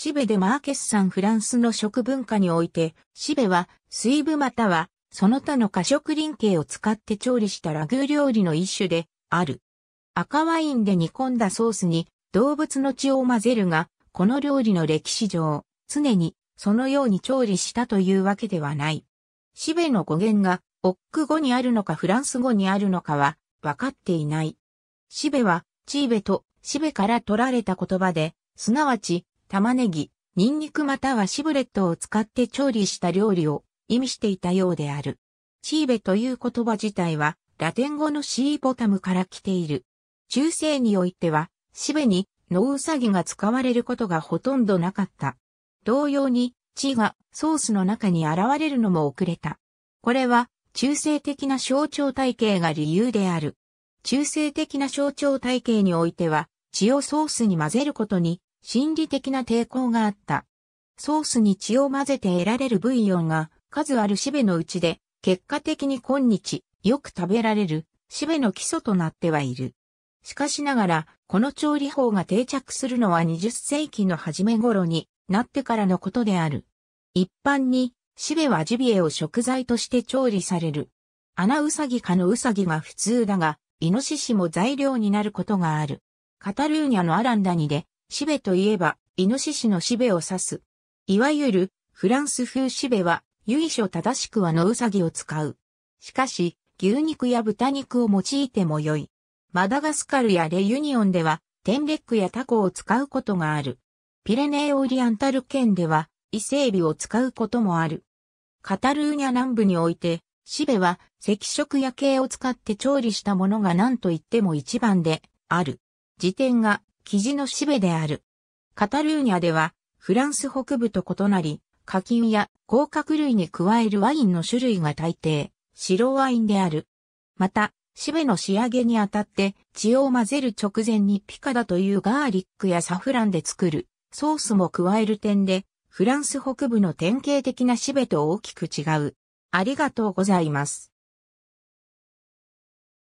シベでマーケスさんフランスの食文化において、シベは水分またはその他の過食林形を使って調理したラグー料理の一種である。赤ワインで煮込んだソースに動物の血を混ぜるが、この料理の歴史上、常にそのように調理したというわけではない。シベの語源がオック語にあるのかフランス語にあるのかは分かっていない。シベはチーベとシベから取られた言葉で、すなわち玉ねぎ、ニンニクまたはシブレットを使って調理した料理を意味していたようである。チーベという言葉自体はラテン語のシーボタムから来ている。中世においてはシベにノウサギが使われることがほとんどなかった。同様に、ーがソースの中に現れるのも遅れた。これは中性的な象徴体系が理由である。中性的な象徴体系においては、血をソースに混ぜることに心理的な抵抗があった。ソースに血を混ぜて得られるブイヨンが数あるしべのうちで、結果的に今日よく食べられるしべの基礎となってはいる。しかしながら、この調理法が定着するのは20世紀の初め頃になってからのことである。一般に、しべはジビエを食材として調理される。アナウサギ科のウサギが普通だが、イノシシも材料になることがある。カタルーニャのアランダニでしべといえば、イノシシのしべを指す。いわゆる、フランス風しべは、由緒正しくはノうさぎを使う。しかし、牛肉や豚肉を用いても良い。マダガスカルやレユニオンでは、テンレックやタコを使うことがある。ピレネーオリアンタル県では、伊勢エビを使うこともある。カタルーニャ南部において、シベは赤色夜景を使って調理したものが何と言っても一番である。時点が生地のしべである。カタルーニャでは、フランス北部と異なり、課金や甲殻類に加えるワインの種類が大抵、白ワインである。また、しべの仕上げにあたって、血を混ぜる直前にピカダというガーリックやサフランで作る、ソースも加える点で、フランス北部の典型的なしべと大きく違う。ありがとうございます。